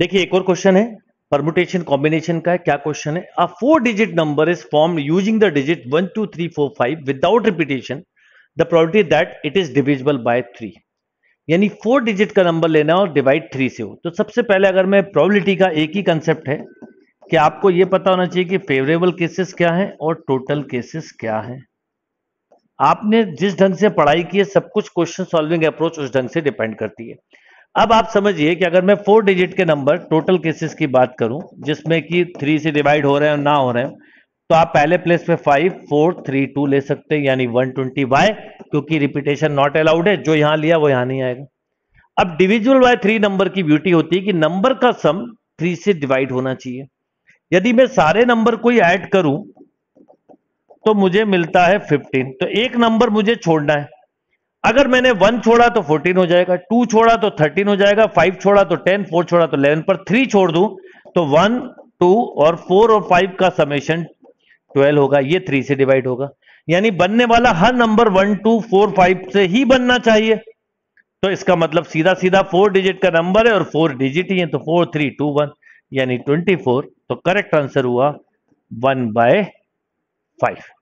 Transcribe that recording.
देखिए एक और क्वेश्चन है परमुटेशन कॉम्बिनेशन का है क्या क्वेश्चन है a four digit number is form using the digit one two three four five without repetition the probability that it is divisible by three यानी four digit का नंबर लेना और divide three से हो तो सबसे पहले अगर मैं प्रॉबिलिटी का एक ही कंसेप्ट है कि आपको यह पता होना चाहिए कि फेवरेबल केसेस क्या है और टोटल केसेस क्या है आपने जिस ढंग से पढ़ाई की है सब कुछ क्वेश्चन सॉल्विंग अप्रोच उस ढंग से डिपेंड करती है अब आप समझिए कि अगर मैं फोर डिजिट के नंबर टोटल केसेस की बात करूं जिसमें कि थ्री से डिवाइड हो रहे हैं ना हो रहे हैं तो आप पहले प्लेस पे फाइव फोर थ्री टू ले सकते हैं यानी वन ट्वेंटी वाई क्योंकि रिपीटेशन नॉट अलाउड है जो यहां लिया वो यहां नहीं आएगा अब डिविजुअल बाय थ्री नंबर की ब्यूटी होती है कि नंबर का सम थ्री से डिवाइड होना चाहिए यदि मैं सारे नंबर को ऐड करूं तो मुझे मिलता है फिफ्टीन तो एक नंबर मुझे छोड़ना है अगर मैंने वन छोड़ा तो फोर्टीन हो जाएगा टू छोड़ा तो थर्टीन हो जाएगा फाइव छोड़ा तो टेन फोर छोड़ा तो इलेवन पर थ्री छोड़ दू तो वन टू और फोर और फाइव का समेशन ट्वेल्व होगा ये थ्री से डिवाइड होगा यानी बनने वाला हर number one two four five से ही बनना चाहिए तो इसका मतलब सीधा सीधा फोर डिजिट का नंबर है और फोर डिजिट ही है तो फोर थ्री टू वन यानी ट्वेंटी फोर तो करेक्ट आंसर हुआ वन बाय फाइव